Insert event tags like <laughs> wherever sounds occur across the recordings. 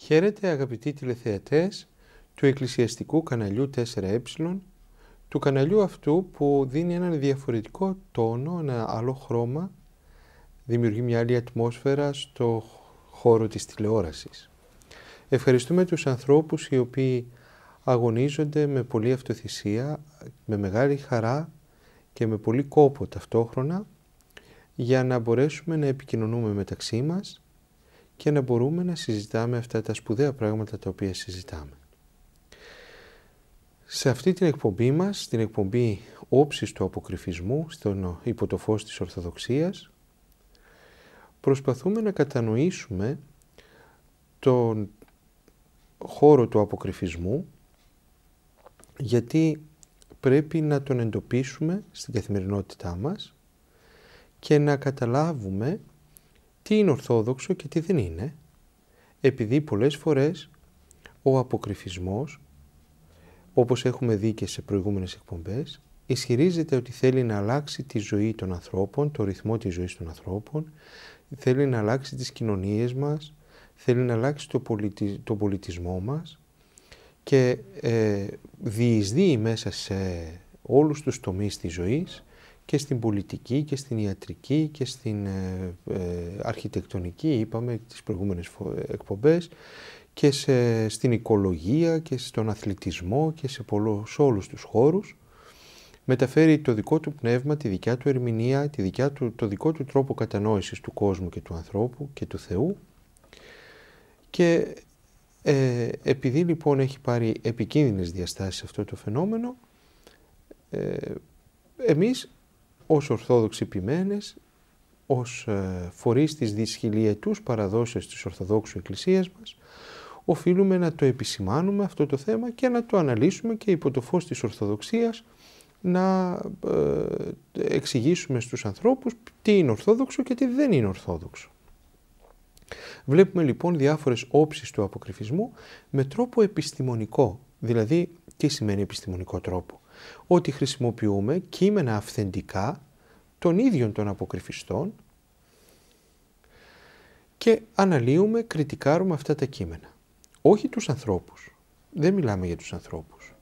Χαίρετε αγαπητοί τηλεθεατές του εκκλησιαστικού καναλιού 4Ε, του καναλιού αυτού που δίνει έναν διαφορετικό τόνο, ένα άλλο χρώμα, δημιουργεί μια άλλη ατμόσφαιρα στο χώρο της τηλεόρασης. Ευχαριστούμε τους ανθρώπους οι οποίοι αγωνίζονται με πολλή αυτοθυσία, με μεγάλη χαρά και με πολύ κόπο ταυτόχρονα για να μπορέσουμε να επικοινωνούμε μεταξύ μας και να μπορούμε να συζητάμε αυτά τα σπουδαία πράγματα τα οποία συζητάμε. Σε αυτή την εκπομπή μας, την εκπομπή όψης του αποκρυφισμού στον υπό το της Ορθοδοξίας, προσπαθούμε να κατανοήσουμε τον χώρο του αποκρυφισμού γιατί πρέπει να τον εντοπίσουμε στην καθημερινότητά μας και να καταλάβουμε τι είναι ορθόδοξο και τι δεν είναι, επειδή πολλές φορές ο αποκρυφισμός, όπως έχουμε δει και σε προηγούμενες εκπομπές, ισχυρίζεται ότι θέλει να αλλάξει τη ζωή των ανθρώπων, το ρυθμό της ζωής των ανθρώπων, θέλει να αλλάξει τις κοινωνίες μας, θέλει να αλλάξει τον πολιτισμό μας και ε, διεισδύει μέσα σε όλους τους τομείς της ζωής και στην πολιτική και στην ιατρική και στην ε, ε, αρχιτεκτονική, είπαμε, τις προηγούμενες εκπομπές και στην οικολογία και στον αθλητισμό και σε, πολλο, σε όλους τους χώρους. Μεταφέρει το δικό του πνεύμα, τη δικιά του ερμηνεία, τη δικιά του, το δικό του τρόπο κατανόησης του κόσμου και του ανθρώπου και του Θεού. Και ε, επειδή λοιπόν έχει πάρει επικίνδυνες διαστάσεις αυτό το φαινόμενο, ε, εμείς ως Ορθόδοξοι ποιμένες, ως ε, φορείς της δυσχυλιετούς παραδόσεως της Ορθοδόξου Εκκλησίας μας, οφείλουμε να το επισημάνουμε αυτό το θέμα και να το αναλύσουμε και υπό το φως της Ορθοδοξίας να ε, εξηγήσουμε στους ανθρώπους τι είναι Ορθόδοξο και τι δεν είναι Ορθόδοξο. Βλέπουμε λοιπόν διάφορες όψεις του αποκρυφισμού με τρόπο επιστημονικό, δηλαδή τι σημαίνει επιστημονικό τρόπο ότι χρησιμοποιούμε κείμενα αυθεντικά των ίδιων των αποκρυφιστών και αναλύουμε, κριτικάρουμε αυτά τα κείμενα. Όχι τους ανθρώπους. Δεν μιλάμε για τους ανθρώπους.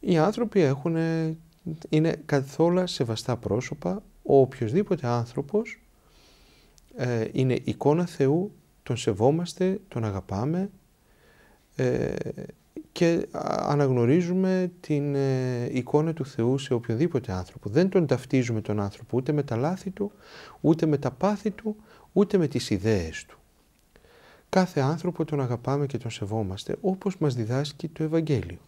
Οι άνθρωποι έχουν, είναι καθόλου σεβαστά πρόσωπα. Ο οποιοδήποτε άνθρωπος ε, είναι εικόνα Θεού, τον σεβόμαστε, τον αγαπάμε, ε, και αναγνωρίζουμε την ε, εικόνα του Θεού σε οποιοδήποτε άνθρωπο. Δεν τον ταυτίζουμε τον άνθρωπο ούτε με τα λάθη του, ούτε με τα πάθη του, ούτε με τις ιδέες του. Κάθε άνθρωπο τον αγαπάμε και τον σεβόμαστε όπως μας διδάσκει το Ευαγγέλιο.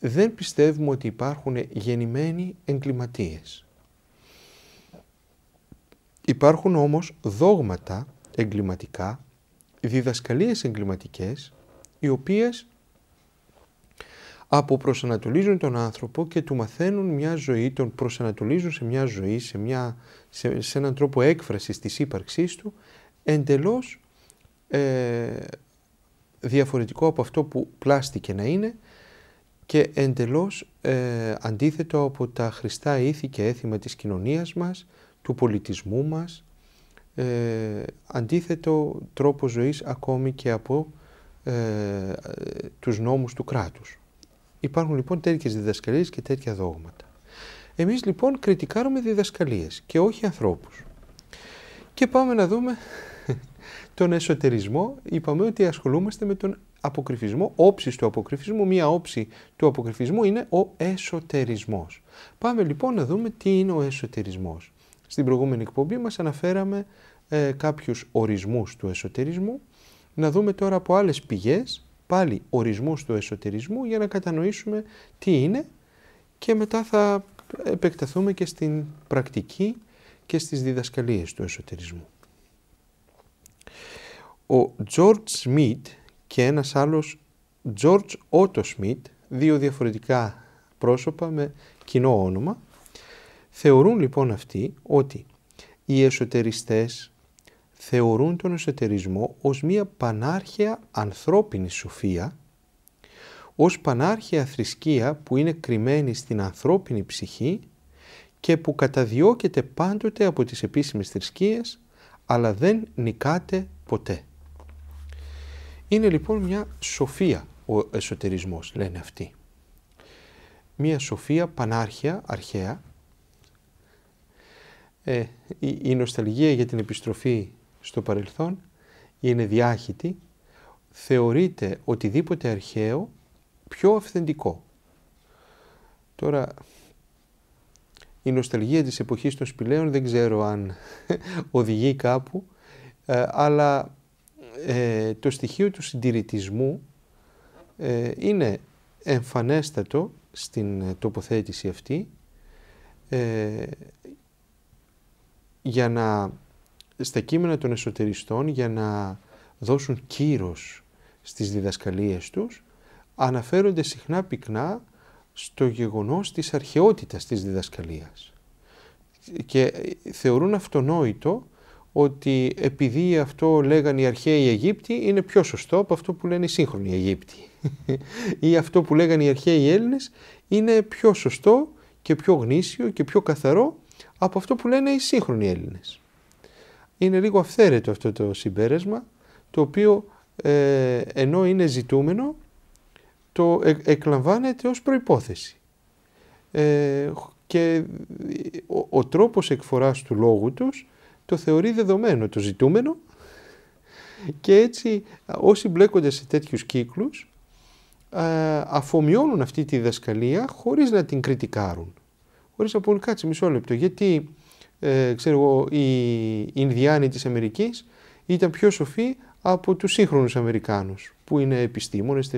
Δεν πιστεύουμε ότι υπάρχουν γεννημένοι εγκληματίες. Υπάρχουν όμως δόγματα εγκληματικά, διδασκαλίες εγκληματικές οι οποίες αποπροσανατολίζουν τον άνθρωπο και του μαθαίνουν μια ζωή, τον προσανατολίζουν σε μια ζωή, σε, μια, σε, έναν τρόπο έκφρασης της ύπαρξής του, εντελώς ε, διαφορετικό από αυτό που πλάστηκε να είναι και εντελώς ε, αντίθετο από τα χριστά ήθη και έθιμα της κοινωνίας μας, του πολιτισμού μας, ε, αντίθετο τρόπο ζωής ακόμη και από ε, τους νόμους του κράτους. Υπάρχουν λοιπόν τέτοιες διδασκαλίες και τέτοια δόγματα. Εμείς λοιπόν κριτικάρουμε διδασκαλίες και όχι ανθρώπους. Και πάμε να δούμε <laughs> τον εσωτερισμό. Είπαμε ότι ασχολούμαστε με τον αποκρυφισμό, όψη του αποκρυφισμού. Μία όψη του αποκρυφισμού είναι ο εσωτερισμός. Πάμε λοιπόν να δούμε τι είναι ο εσωτερισμός. Στην προηγούμενη εκπομπή μας αναφέραμε ε, κάποιους ορισμούς του εσωτερισμού να δούμε τώρα από άλλες πηγές, πάλι ορισμούς του εσωτερισμού, για να κατανοήσουμε τι είναι και μετά θα επεκταθούμε και στην πρακτική και στις διδασκαλίες του εσωτερισμού. Ο George Σμιτ και ένας άλλος George Otto Σμιτ, δύο διαφορετικά πρόσωπα με κοινό όνομα, θεωρούν λοιπόν αυτοί ότι οι εσωτεριστές θεωρούν τον εσωτερισμό ως μία πανάρχαια ανθρώπινη σοφία, ως πανάρχαια θρησκεία που είναι κρυμμένη στην ανθρώπινη ψυχή και που καταδιώκεται πάντοτε από τις επίσημες θρησκείες, αλλά δεν νικάται ποτέ. Είναι λοιπόν μια σοφία ο εσωτερισμός, λένε αυτοί. Μια σοφία πανάρχια, αρχαία. Ε, η, η νοσταλγία για την επιστροφή στο παρελθόν, είναι διάχυτη, θεωρείται οτιδήποτε αρχαίο πιο αυθεντικό. Τώρα, η νοσταλγία της εποχής των σπηλαίων δεν ξέρω αν <laughs> οδηγεί κάπου, ε, αλλά ε, το στοιχείο του συντηρητισμού ε, είναι εμφανέστατο στην τοποθέτηση αυτή για να στα κείμενα των εσωτεριστών για να δώσουν κύρος στις διδασκαλίες τους, αναφέρονται συχνά πυκνά στο γεγονός της αρχαιότητας της διδασκαλίας. Και ε, θεωρούν αυτονόητο ότι επειδή αυτό λέγανε οι αρχαίοι Αιγύπτιοι είναι πιο σωστό από αυτό που λένε οι σύγχρονοι Αιγύπτιοι. <laughs> Ή αυτό που λέγανε οι αρχαίοι Έλληνες είναι πιο σωστό και πιο γνήσιο και πιο καθαρό από αυτό που λένε οι σύγχρονοι Έλληνες είναι λίγο αυθαίρετο αυτό το συμπέρασμα, το οποίο ε, ενώ είναι ζητούμενο, το ε, εκλαμβάνεται ως προϋπόθεση. Ε, και ο, ο τρόπος εκφοράς του λόγου τους το θεωρεί δεδομένο, το ζητούμενο και έτσι όσοι μπλέκονται σε τέτοιους κύκλους ε, αφομοιώνουν αυτή τη διδασκαλία χωρίς να την κριτικάρουν. Χωρίς να πούν κάτσε μισό λεπτό γιατί ε, ξέρω εγώ, οι Ινδιάνοι της Αμερικής ήταν πιο σοφοί από τους σύγχρονους Αμερικάνους που είναι επιστήμονες.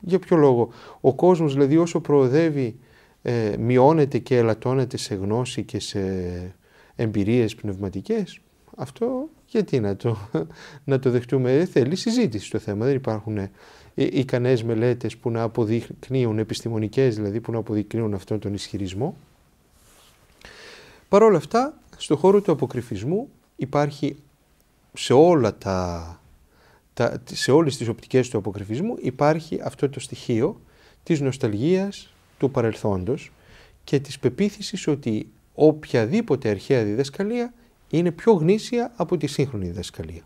Για ποιο λόγο. Ο κόσμος δηλαδή όσο προοδεύει ε, μειώνεται και ελαττώνεται σε γνώση και σε εμπειρίες πνευματικές. Αυτό γιατί να το, <laughs> να το δεχτούμε. Ε, θέλει συζήτηση στο θέμα. Δεν υπάρχουν ε, ικανές μελέτες που να αποδεικνύουν, επιστημονικές δηλαδή, που να αποδεικνύουν αυτόν τον ισχυρισμό. Παρ' όλα αυτά, στον χώρο του αποκρυφισμού υπάρχει σε, όλα τα, τα, όλες τις οπτικές του αποκρυφισμού υπάρχει αυτό το στοιχείο της νοσταλγίας του παρελθόντος και της πεποίθησης ότι οποιαδήποτε αρχαία διδασκαλία είναι πιο γνήσια από τη σύγχρονη διδασκαλία.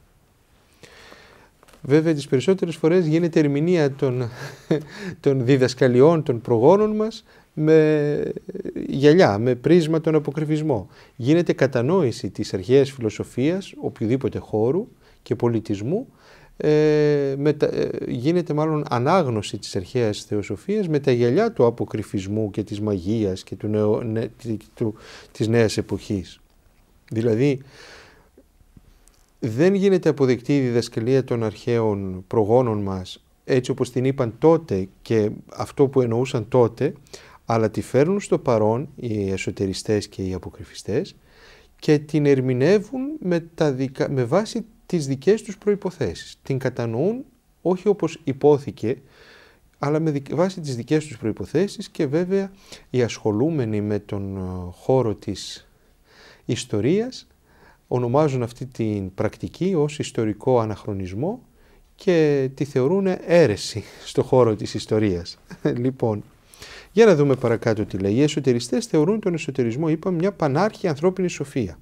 Βέβαια τις περισσότερες φορές γίνεται ερμηνεία των, <laughs> των διδασκαλιών των προγόνων μας με γυαλιά, με πρίσμα τον αποκρυφισμό. Γίνεται κατανόηση της αρχαίας φιλοσοφίας οποιοδήποτε χώρου και πολιτισμού ε, ε γίνεται μάλλον ανάγνωση της αρχαίας θεοσοφίας με τα γυαλιά του αποκρυφισμού και της μαγείας και του της νέας εποχής. Δηλαδή δεν γίνεται αποδεκτή η διδασκαλία των αρχαίων προγόνων μας έτσι όπως την είπαν τότε και αυτό που εννοούσαν τότε αλλά τη φέρνουν στο παρόν οι εσωτεριστές και οι αποκρυφιστές και την ερμηνεύουν με, τα με βάση τις δικές τους προϋποθέσεις. Την κατανοούν όχι όπως υπόθηκε, αλλά με βάση τις δικές τους προϋποθέσεις και βέβαια οι ασχολούμενοι με τον ε, χώρο της ιστορίας ονομάζουν αυτή την πρακτική ως ιστορικό αναχρονισμό και τη θεωρούν αίρεση στο χώρο της ιστορίας. <laughs> Λοιπόν, για να δούμε παρακάτω τι λέει. Οι εσωτεριστές θεωρούν τον εσωτερισμό, είπαμε, μια πανάρχη ανθρώπινη σοφία.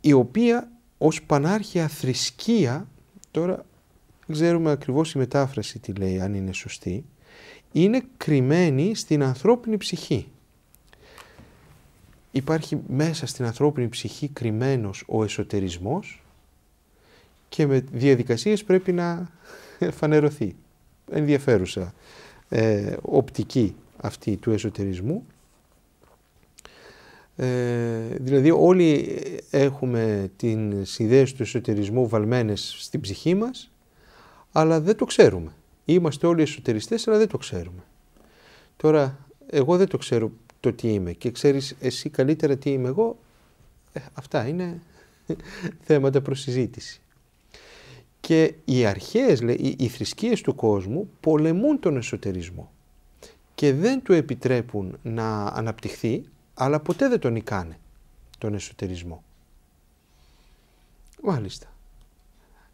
Η οποία ως πανάρχια θρησκεία, τώρα ξέρουμε ακριβώς η μετάφραση τι λέει, αν είναι σωστή, είναι κρυμμένη στην ανθρώπινη ψυχή. Υπάρχει μέσα στην ανθρώπινη ψυχή κρυμμένος ο εσωτερισμός και με διαδικασίες πρέπει να φανερωθεί. Ενδιαφέρουσα ε, οπτική αυτή του εσωτερισμού. Ε, δηλαδή όλοι έχουμε την ιδέες του εσωτερισμού βαλμένες στην ψυχή μας, αλλά δεν το ξέρουμε. Είμαστε όλοι εσωτεριστές, αλλά δεν το ξέρουμε. Τώρα, εγώ δεν το ξέρω το τι είμαι και ξέρεις εσύ καλύτερα τι είμαι εγώ, ε, αυτά είναι <laughs> θέματα προσυζήτηση. Και οι αρχές, λέει, οι θρησκείες του κόσμου πολεμούν τον εσωτερισμό και δεν του επιτρέπουν να αναπτυχθεί, αλλά ποτέ δεν τον ικάνε τον εσωτερισμό. Μάλιστα.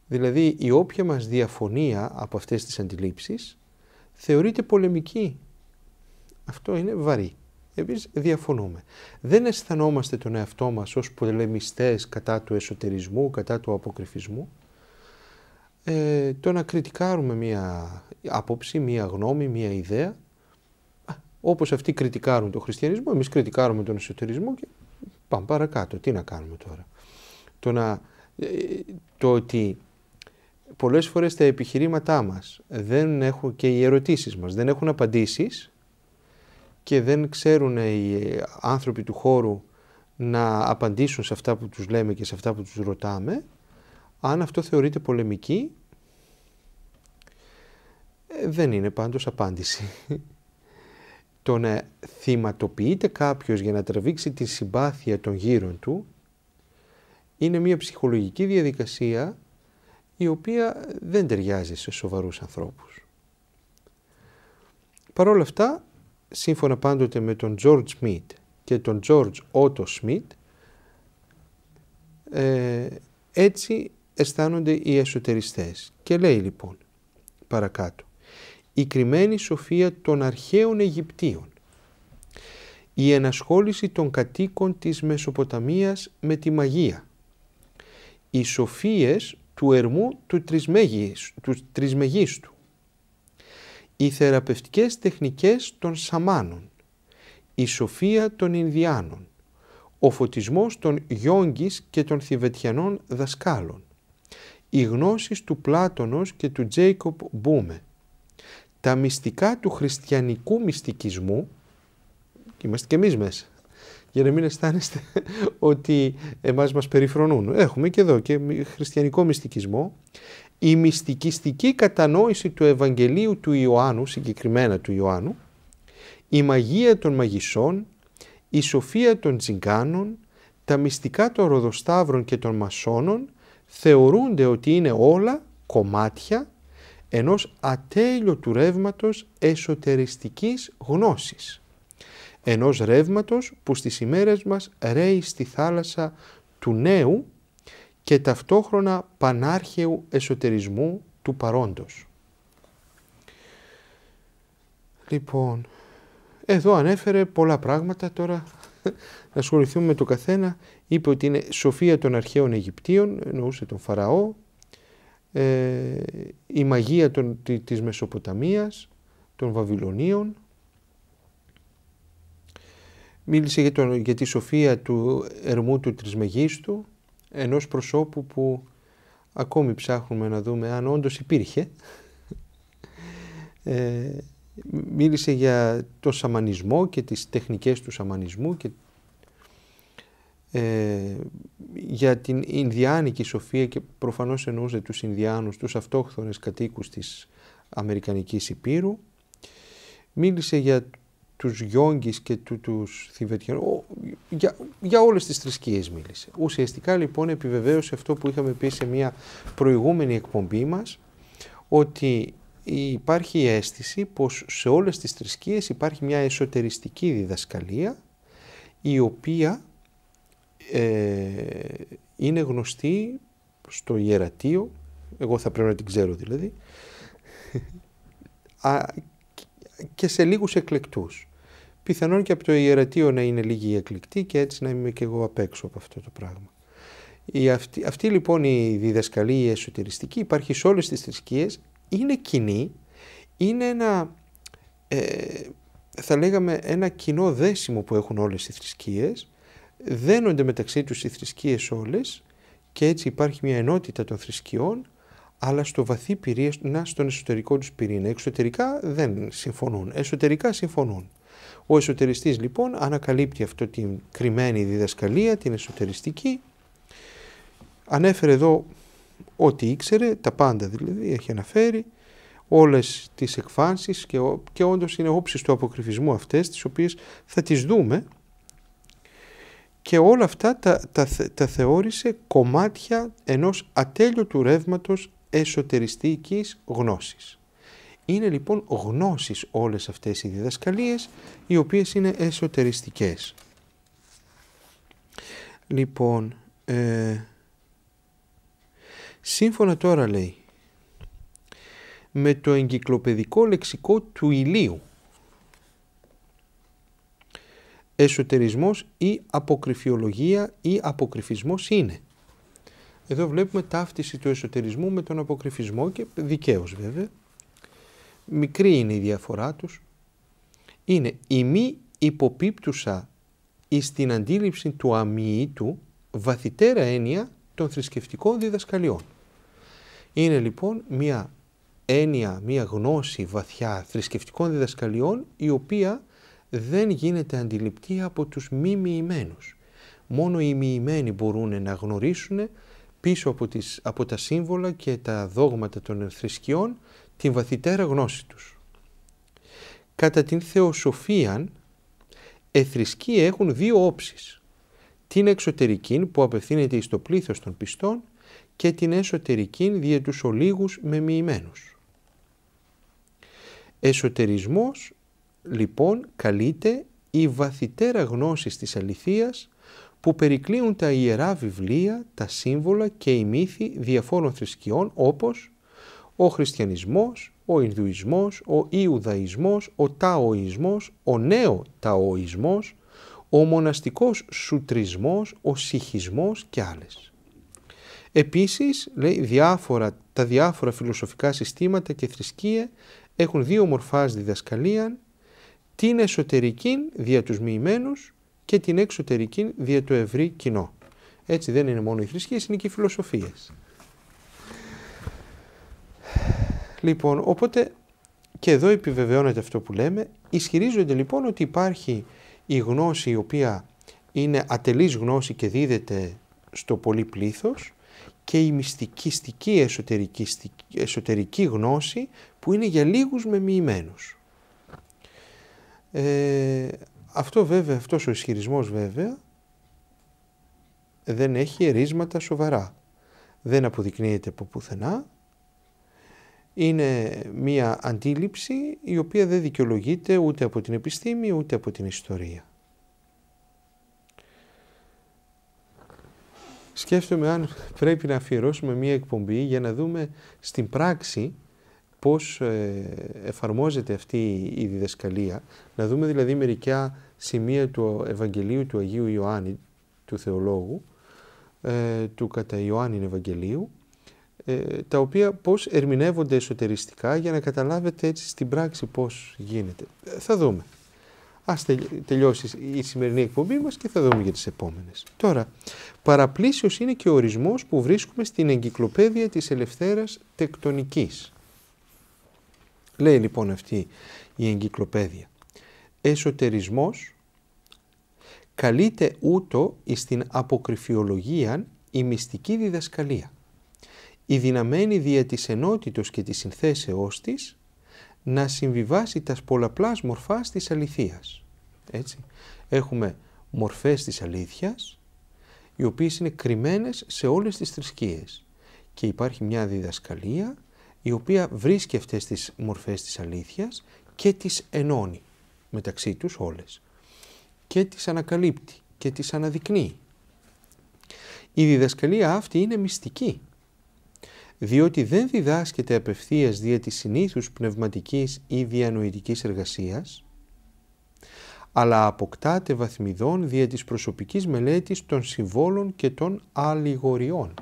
Δηλαδή η όποια μας διαφωνία από αυτές τις αντιλήψεις θεωρείται πολεμική. Αυτό είναι βαρύ. Εμείς διαφωνούμε. Δεν αισθανόμαστε τον εαυτό μας ως πολεμιστές κατά του εσωτερισμού, κατά του αποκρυφισμού, ε, το να κριτικάρουμε μία άποψη, μία γνώμη, μία ιδέα, όπως αυτοί κριτικάρουν τον χριστιανισμό, εμείς κριτικάρουμε τον εσωτερισμό και πάμε παρακάτω. Τι να κάνουμε τώρα. Το, να, ε, το ότι πολλές φορές τα επιχειρήματά μας δεν έχουν, και οι ερωτήσεις μας δεν έχουν απαντήσεις και δεν ξέρουν οι άνθρωποι του χώρου να απαντήσουν σε αυτά που τους λέμε και σε αυτά που τους ρωτάμε, αν αυτό θεωρείται πολεμική, ε, δεν είναι πάντως απάντηση. Το να θυματοποιείται κάποιος για να τραβήξει τη συμπάθεια των γύρων του είναι μια ψυχολογική διαδικασία η οποία δεν ταιριάζει σε σοβαρούς ανθρώπους. Παρ' όλα αυτά, σύμφωνα πάντοτε με τον George Smith και τον George Otto Smith, ε, έτσι αισθάνονται οι εσωτεριστές. Και λέει λοιπόν παρακάτω, η κρυμμένη σοφία των αρχαίων Αιγυπτίων, η ενασχόληση των κατοίκων της Μεσοποταμίας με τη μαγεία, οι σοφίες του ερμού του τρισμεγίστου, του οι θεραπευτικές τεχνικές των Σαμάνων, η σοφία των Ινδιάνων, ο φωτισμός των Γιόγκης και των Θηβετιανών δασκάλων, οι γνώσεις του Πλάτωνος και του Τζέικοπ Μπούμε, τα μυστικά του χριστιανικού μυστικισμού, είμαστε και εμείς μέσα, για να μην αισθάνεστε <laughs> ότι εμάς μας περιφρονούν. Έχουμε και εδώ και χριστιανικό μυστικισμό. Η μυστικιστική κατανόηση του Ευαγγελίου του Ιωάννου, συγκεκριμένα του Ιωάννου, η μαγεία των μαγισσών, η σοφία των τσιγκάνων, τα μυστικά των ροδοσταύρων και των μασόνων θεωρούνται ότι είναι όλα κομμάτια ενός ατέλειωτου ρεύματος εσωτεριστικής γνώσης. Ενός ρεύματος που στις ημέρες μας ρέει στη θάλασσα του νέου και ταυτόχρονα πανάρχαιου εσωτερισμού του παρόντος. Λοιπόν, εδώ ανέφερε πολλά πράγματα, τώρα <laughs> να ασχοληθούμε με το καθένα. Είπε ότι είναι σοφία των αρχαίων Αιγυπτίων, εννοούσε τον Φαραώ, ε, η μαγεία των, της Μεσοποταμίας, των Βαβυλωνίων. Μίλησε για, τη σοφία του Ερμού του Τρισμεγίστου, ενός προσώπου που ακόμη ψάχνουμε να δούμε αν όντως υπήρχε. Ε, μίλησε για το σαμανισμό και τις τεχνικές του σαμανισμού και ε, για την Ινδιάνικη σοφία και προφανώς εννοούσε τους Ινδιάνους, τους αυτόχθονες κατοίκους της Αμερικανικής Υπήρου. Μίλησε για τους Γιόγκης και του, τους θιβετιανούς. για, για όλες τις θρησκείες μίλησε. Ουσιαστικά λοιπόν επιβεβαίωσε αυτό που είχαμε πει σε μια προηγούμενη εκπομπή μας, ότι υπάρχει η αίσθηση πως σε όλες τις θρησκείες υπάρχει μια εσωτεριστική διδασκαλία, η οποία ε, είναι γνωστή στο ιερατείο, εγώ θα πρέπει να την ξέρω δηλαδή, <laughs> και σε λίγους εκλεκτούς. Πιθανόν και από το ιερατείο να είναι λίγοι εκλεκτοί και έτσι να είμαι και εγώ απ' έξω από αυτό το πράγμα. Η αυτή, λοιπόν η διδασκαλία η εσωτεριστική υπάρχει σε όλες τις θρησκείες, είναι κοινή, είναι ένα, ε, θα λέγαμε ένα κοινό δέσιμο που έχουν όλες οι θρησκείες δένονται μεταξύ τους οι θρησκείες όλες και έτσι υπάρχει μια ενότητα των θρησκειών αλλά στο βαθύ πυρήνα, στον εσωτερικό τους πυρήνα. Εξωτερικά δεν συμφωνούν, εσωτερικά συμφωνούν. Ο εσωτεριστής λοιπόν ανακαλύπτει αυτή την κρυμμένη διδασκαλία, την εσωτεριστική. Ανέφερε εδώ ό,τι ήξερε, τα πάντα δηλαδή έχει αναφέρει, όλες τις εκφάνσεις και, και όντως είναι όψεις του αποκρυφισμού αυτές, τις οποίες θα τις δούμε και όλα αυτά τα, θεώρησε κομμάτια ενός του ρεύματος εσωτεριστικής γνώσης. Είναι λοιπόν γνώσεις όλες αυτές οι διδασκαλίες, οι οποίες είναι εσωτεριστικές. Λοιπόν, ε, σύμφωνα τώρα λέει, με το εγκυκλοπαιδικό λεξικό του ηλίου, εσωτερισμός ή αποκρυφιολογία ή αποκρυφισμός είναι. Εδώ βλέπουμε ταύτιση του εσωτερισμού με τον αποκρυφισμό και δικαίως βέβαια. Μικρή είναι η διαφορά τους. Είναι η μη υποπίπτουσα εις την αντίληψη του αμοιήτου βαθυτέρα έννοια των θρησκευτικών διδασκαλιών. Είναι λοιπόν μια έννοια, μια γνώση βαθιά θρησκευτικών διδασκαλιών η οποία δεν γίνεται αντιληπτή από τους μη μοιημένους. Μόνο οι μοιημένοι μπορούν να γνωρίσουν πίσω από, τις, τα σύμβολα και τα δόγματα των θρησκειών την βαθυτέρα γνώση τους. Κατά την θεοσοφία, θρησκοί έχουν δύο όψεις. Την εξωτερική που απευθύνεται στο πλήθος των πιστών και την εσωτερική δια τους ολίγους με μοιημένους. Εσωτερισμός λοιπόν καλείται η βαθυτέρα γνώσης της αληθείας που περικλείουν τα ιερά βιβλία, τα σύμβολα και οι μύθοι διαφόρων θρησκειών όπως ο χριστιανισμός, ο Ινδουισμός, ο Ιουδαϊσμός, ο Ταοϊσμός, ο νέο Ταοϊσμός, ο μοναστικός Σουτρισμός, ο Σιχισμός και άλλες. Επίσης, λέει, διάφορα, τα διάφορα φιλοσοφικά συστήματα και θρησκεία έχουν δύο μορφάς διδασκαλίαν, την εσωτερική δια τους μοιημένους και την εξωτερική δια το ευρύ κοινό. Έτσι δεν είναι μόνο οι θρησκείες, είναι και οι φιλοσοφίες. Λοιπόν, οπότε και εδώ επιβεβαιώνεται αυτό που λέμε. Ισχυρίζονται λοιπόν ότι υπάρχει η γνώση η οποία είναι ατελής γνώση και δίδεται στο πολύ πλήθος και η μυστικιστική εσωτερική, εσωτερική γνώση που είναι για λίγους μοιημένους. Ε, αυτό βέβαια, αυτός ο ισχυρισμός βέβαια δεν έχει ρίσματα σοβαρά. Δεν αποδεικνύεται από πουθενά. Είναι μία αντίληψη η οποία δεν δικαιολογείται ούτε από την επιστήμη ούτε από την ιστορία. Σκέφτομαι αν πρέπει να αφιερώσουμε μία εκπομπή για να δούμε στην πράξη πώς ε, εφαρμόζεται αυτή η διδασκαλία, να δούμε δηλαδή μερικά σημεία του Ευαγγελίου του Αγίου Ιωάννη, του Θεολόγου, ε, του κατά Ιωάννη Ευαγγελίου, ε, τα οποία πώς ερμηνεύονται εσωτεριστικά για να καταλάβετε έτσι στην πράξη πώς γίνεται. Θα δούμε. Ας τελειώσει η σημερινή εκπομπή μας και θα δούμε για τις επόμενες. Τώρα, παραπλήσιος είναι και ο ορισμός που βρίσκουμε στην εγκυκλοπαίδεια της Ελευθέρας Τεκτονικής. Λέει λοιπόν αυτή η εγκυκλοπαίδεια. Εσωτερισμός καλείται ούτω εις την αποκρυφιολογία η μυστική διδασκαλία. Η δυναμένη δια της ενότητος και της συνθέσεώς της να συμβιβάσει τας πολλαπλάς μορφάς της αληθείας. Έτσι. Έχουμε μορφές της αλήθειας, οι οποίες είναι κρυμμένες σε όλες τις θρησκείες. Και υπάρχει μια διδασκαλία η οποία βρίσκει αυτές τις μορφές της αλήθειας και τις ενώνει μεταξύ τους όλες και τις ανακαλύπτει και τις αναδεικνύει. Η διδασκαλία αυτή είναι μυστική, διότι δεν διδάσκεται απευθείας δια της συνήθους πνευματικής ή διανοητικής εργασίας, αλλά αποκτάται βαθμιδών δια της προσωπικής μελέτης των συμβόλων και των αλληγοριών.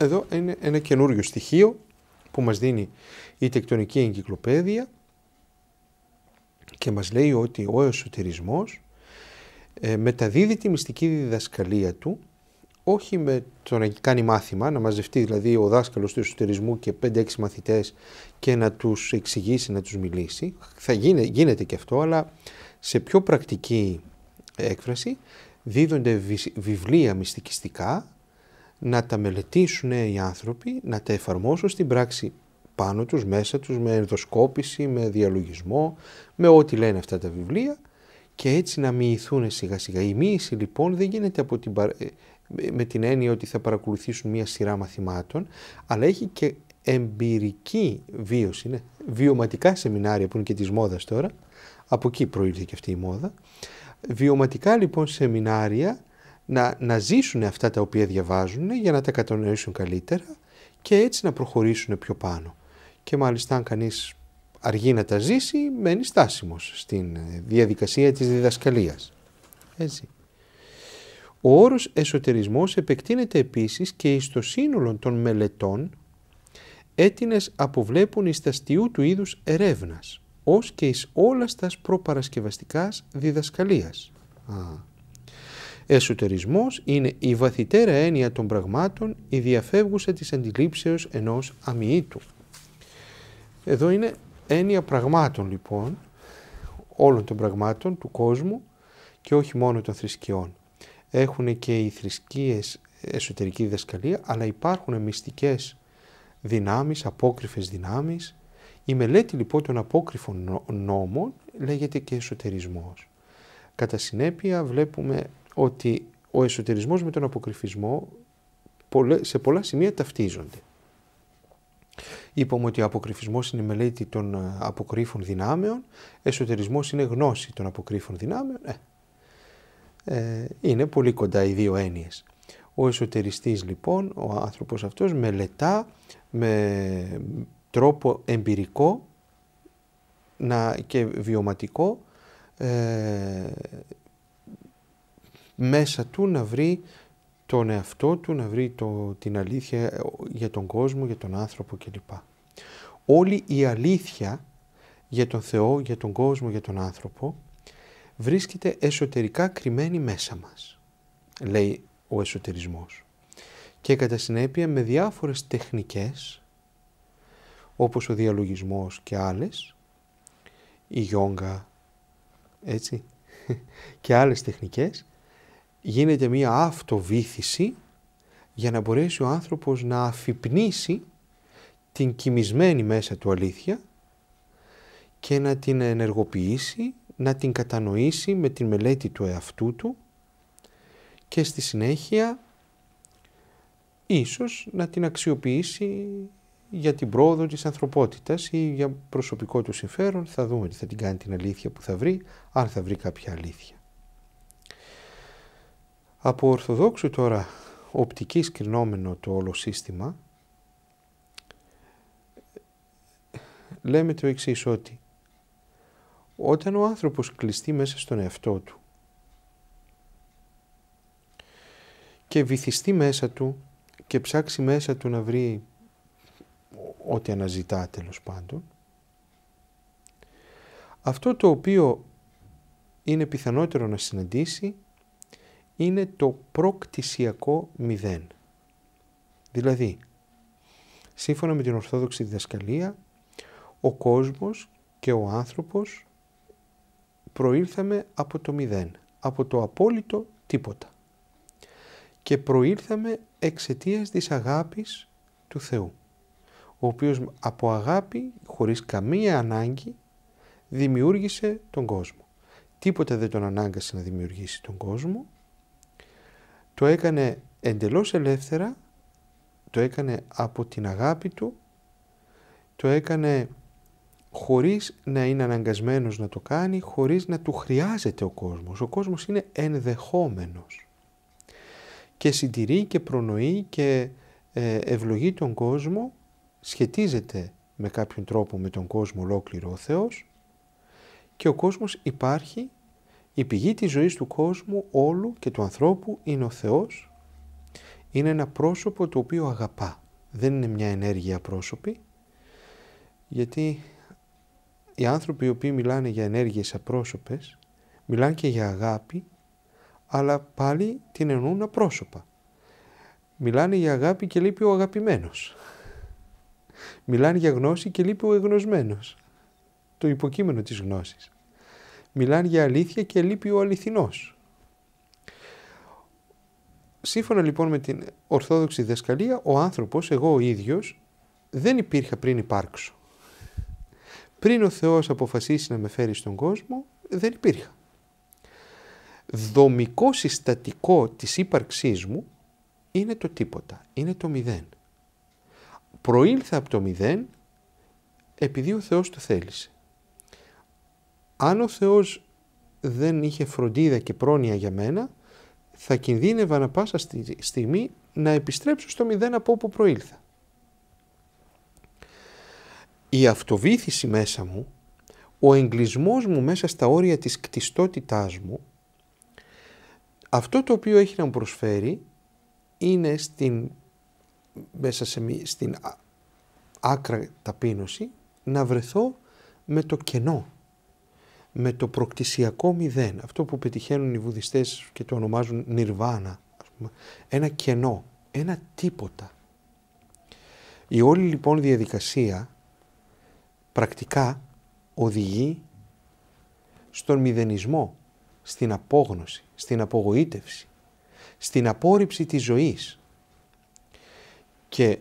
Εδώ είναι ένα καινούριο στοιχείο που μας δίνει η τεκτονική εγκυκλοπαίδεια και μας λέει ότι ο εσωτερισμός ε, μεταδίδει τη μυστική διδασκαλία του όχι με το να κάνει μάθημα, να μαζευτεί δηλαδή ο δάσκαλος του εσωτερισμού και 5-6 μαθητές και να τους εξηγήσει, να τους μιλήσει. Θα γίνεται και αυτό, αλλά σε πιο πρακτική έκφραση δίδονται βιβλία μυστικιστικά να τα μελετήσουν οι άνθρωποι, να τα εφαρμόσουν στην πράξη πάνω τους, μέσα τους, με ενδοσκόπηση, με διαλογισμό, με ό,τι λένε αυτά τα βιβλία και έτσι να μοιηθούν σιγά σιγά. Η μοίηση λοιπόν δεν γίνεται ε, με την έννοια ότι θα παρακολουθήσουν μία σειρά μαθημάτων, αλλά έχει και εμπειρική βίωση, είναι βιωματικά σεμινάρια που είναι και της μόδας τώρα, από εκεί προήλθε και αυτή η μόδα, βιωματικά λοιπόν σεμινάρια να, να ζήσουν αυτά τα οποία διαβάζουν για να τα κατανοήσουν καλύτερα και έτσι να προχωρήσουν πιο πάνω. Και μάλιστα αν κανείς αργεί να τα ζήσει, μένει στάσιμος στην ε, διαδικασία της διδασκαλίας. Έτσι. Ο όρος εσωτερισμός επεκτείνεται επίσης και το σύνολο των μελετών έτινες αποβλέπουν εις τα στιού του είδους ερεύνας, ως και εις όλας τας προπαρασκευαστικάς διδασκαλίας. Α. Εσωτερισμός είναι η βαθυτέρα έννοια των πραγμάτων, η διαφεύγουσα της αντιλήψεως ενός αμοιήτου. Εδώ είναι έννοια πραγμάτων λοιπόν, όλων των πραγμάτων του κόσμου και όχι μόνο των θρησκειών. Έχουν και οι θρησκείες εσωτερική διδασκαλία, αλλά υπάρχουν μυστικές δυνάμεις, απόκριφες δυνάμεις. Η μελέτη λοιπόν των απόκριφων νόμων λέγεται και εσωτερισμός. Κατά συνέπεια βλέπουμε ότι ο εσωτερισμός με τον αποκρυφισμό σε πολλά σημεία ταυτίζονται. Είπαμε ότι ο αποκρυφισμός είναι μελέτη των ε, αποκρύφων δυνάμεων, εσωτερισμός είναι γνώση των αποκρύφων δυνάμεων. Ε, ε, είναι πολύ κοντά οι δύο έννοιες. Ο εσωτεριστής λοιπόν, ο άνθρωπος αυτός μελετά με τρόπο εμπειρικό να, και βιωματικό μέσα του να βρει τον εαυτό του, να βρει το, την αλήθεια ε, για τον κόσμο, για τον άνθρωπο κλπ. Όλη η αλήθεια για τον Θεό, για τον κόσμο, για τον άνθρωπο βρίσκεται εσωτερικά κρυμμένη μέσα μας, λέει ο εσωτερισμός. Και κατά συνέπεια με διάφορες τεχνικές, όπως ο διαλογισμός και άλλες, η γιόγκα, έτσι, <laughs> και άλλες τεχνικές, γίνεται μία αυτοβήθηση για να μπορέσει ο άνθρωπος να αφυπνήσει την κοιμισμένη μέσα του αλήθεια και να την ενεργοποιήσει, να την κατανοήσει με την μελέτη του εαυτού του και στη συνέχεια ίσως να την αξιοποιήσει για την πρόοδο της ανθρωπότητας ή για προσωπικό του συμφέρον, θα δούμε τι θα την κάνει την αλήθεια που θα βρει, αν θα βρει κάποια αλήθεια. Από ορθοδόξου τώρα οπτική κρινόμενο το όλο σύστημα, λέμε το εξής ότι όταν ο άνθρωπος κλειστεί μέσα στον εαυτό του και βυθιστεί μέσα του και ψάξει μέσα του να βρει ό,τι αναζητά τέλος πάντων, αυτό το οποίο είναι πιθανότερο να συναντήσει είναι το προκτησιακό μηδέν. Δηλαδή, σύμφωνα με την Ορθόδοξη διδασκαλία, ο κόσμος και ο άνθρωπος προήλθαμε από το μηδέν, από το απόλυτο τίποτα. Και προήλθαμε εξαιτίας της αγάπης του Θεού, ο οποίος από αγάπη, χωρίς καμία ανάγκη, δημιούργησε τον κόσμο. Τίποτα δεν τον ανάγκασε να δημιουργήσει τον κόσμο, το έκανε εντελώς ελεύθερα, το έκανε από την αγάπη του, το έκανε χωρίς να είναι αναγκασμένος να το κάνει, χωρίς να του χρειάζεται ο κόσμος. Ο κόσμος είναι ενδεχόμενος και συντηρεί και προνοεί και ε, ευλογεί τον κόσμο, σχετίζεται με κάποιον τρόπο με τον κόσμο ολόκληρο ο Θεός και ο κόσμος υπάρχει η πηγή της ζωής του κόσμου όλου και του ανθρώπου είναι ο Θεός, είναι ένα πρόσωπο το οποίο αγαπά. Δεν είναι μια ενέργεια πρόσωπη, γιατί οι άνθρωποι οι οποίοι μιλάνε για ενέργειες απρόσωπες, μιλάνε και για αγάπη, αλλά πάλι την εννοούν απρόσωπα. Μιλάνε για αγάπη και λείπει ο αγαπημένος. Μιλάνε για γνώση και λείπει ο εγνωσμένος. Το υποκείμενο της γνώσης μιλάνε για αλήθεια και λείπει ο αληθινός. Σύμφωνα λοιπόν με την ορθόδοξη διδασκαλία, ο άνθρωπος, εγώ ο ίδιος, δεν υπήρχα πριν υπάρξω. Πριν ο Θεός αποφασίσει να με φέρει στον κόσμο, δεν υπήρχα. Δομικό συστατικό της ύπαρξής μου είναι το τίποτα, είναι το μηδέν. Προήλθα από το μηδέν επειδή ο Θεός το θέλησε αν ο Θεός δεν είχε φροντίδα και πρόνοια για μένα, θα κινδύνευα να πάσα στη στιγμή να επιστρέψω στο μηδέν από όπου προήλθα. Η αυτοβήθηση μέσα μου, ο εγκλισμός μου μέσα στα όρια της κτιστότητάς μου, αυτό το οποίο έχει να μου προσφέρει είναι στην, μέσα σε, στην άκρα ταπείνωση να βρεθώ με το κενό με το προκτησιακό μηδέν, αυτό που πετυχαίνουν οι βουδιστές και το ονομάζουν νιρβάνα, ας πούμε, ένα κενό, ένα τίποτα. Η όλη λοιπόν διαδικασία πρακτικά οδηγεί στον μηδενισμό, στην απόγνωση, στην απογοήτευση, στην απόρριψη της ζωής. Και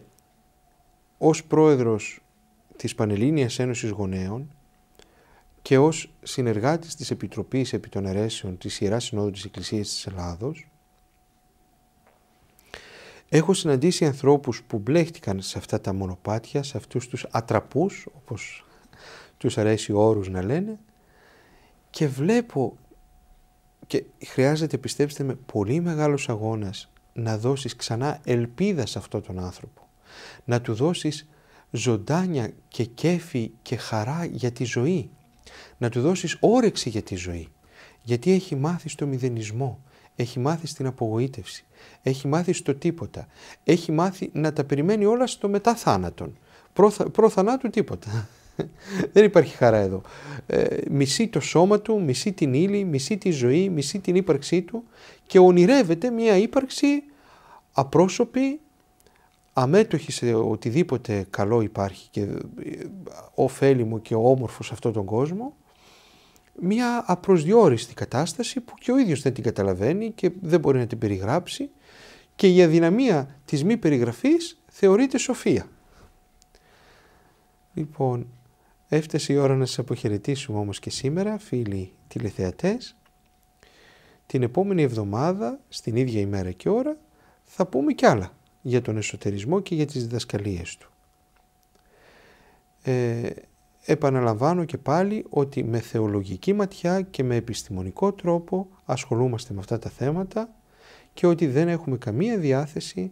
ως πρόεδρος της Πανελλήνιας Ένωσης Γονέων και ως συνεργάτης της Επιτροπής επί των Αιρέσεων της Ιεράς Συνόδου της Εκκλησίας της Ελλάδος, έχω συναντήσει ανθρώπους που μπλέχτηκαν σε αυτά τα μονοπάτια, σε αυτούς τους ατραπούς, όπως τους αρέσει ο όρους να λένε, και βλέπω και χρειάζεται, πιστέψτε με, πολύ μεγάλος αγώνας να δώσεις ξανά ελπίδα σε αυτόν τον άνθρωπο. Να του δώσεις ζωντάνια και κέφι και χαρά για τη ζωή να του δώσεις όρεξη για τη ζωή. Γιατί έχει μάθει στο μηδενισμό, έχει μάθει στην απογοήτευση, έχει μάθει στο τίποτα, έχει μάθει να τα περιμένει όλα στο μετά θάνατον. Προ θανάτου τίποτα. <laughs> Δεν υπάρχει χαρά εδώ. Ε, μισεί το σώμα του, μισεί την ύλη, μισεί τη ζωή, μισεί την ύπαρξή του και ονειρεύεται μια ύπαρξη απρόσωπη, αμέτωχης σε οτιδήποτε καλό υπάρχει και ε, ωφέλιμο και όμορφο σε αυτόν τον κόσμο, μια απροσδιόριστη κατάσταση που και ο ίδιος δεν την καταλαβαίνει και δεν μπορεί να την περιγράψει και η αδυναμία της μη περιγραφής θεωρείται σοφία. Λοιπόν, έφτασε η ώρα να σας αποχαιρετήσουμε όμως και σήμερα, φίλοι τηλεθεατές. Την επόμενη εβδομάδα, στην ίδια ημέρα και ώρα, θα πούμε κι άλλα για τον εσωτερισμό και για τις διδασκαλίες του. Ε, επαναλαμβάνω και πάλι ότι με θεολογική ματιά και με επιστημονικό τρόπο ασχολούμαστε με αυτά τα θέματα και ότι δεν έχουμε καμία διάθεση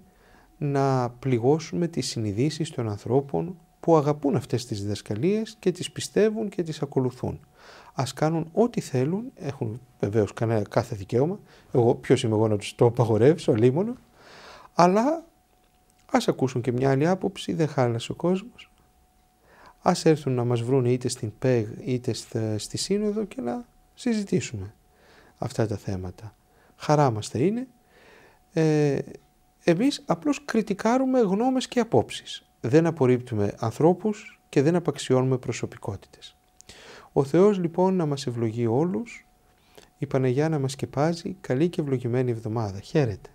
να πληγώσουμε τις συνειδήσεις των ανθρώπων που αγαπούν αυτές τις διδασκαλίες και τις πιστεύουν και τις ακολουθούν. Ας κάνουν ό,τι θέλουν, έχουν βεβαίως κάθε δικαίωμα, εγώ ποιος είμαι εγώ να τους το απαγορεύσω, αλλά Ας ακούσουν και μια άλλη άποψη, δεν χάλασε ο κόσμος. Ας έρθουν να μας βρουν είτε στην ΠΕΓ είτε στη Σύνοδο και να συζητήσουμε αυτά τα θέματα. Χαρά μας θα είναι. Ε, εμείς απλώς κριτικάρουμε γνώμες και απόψεις. Δεν απορρίπτουμε ανθρώπους και δεν απαξιώνουμε προσωπικότητες. Ο Θεός λοιπόν να μας ευλογεί όλους, η Παναγιά να μας σκεπάζει, καλή και ευλογημένη εβδομάδα. Χαίρετε.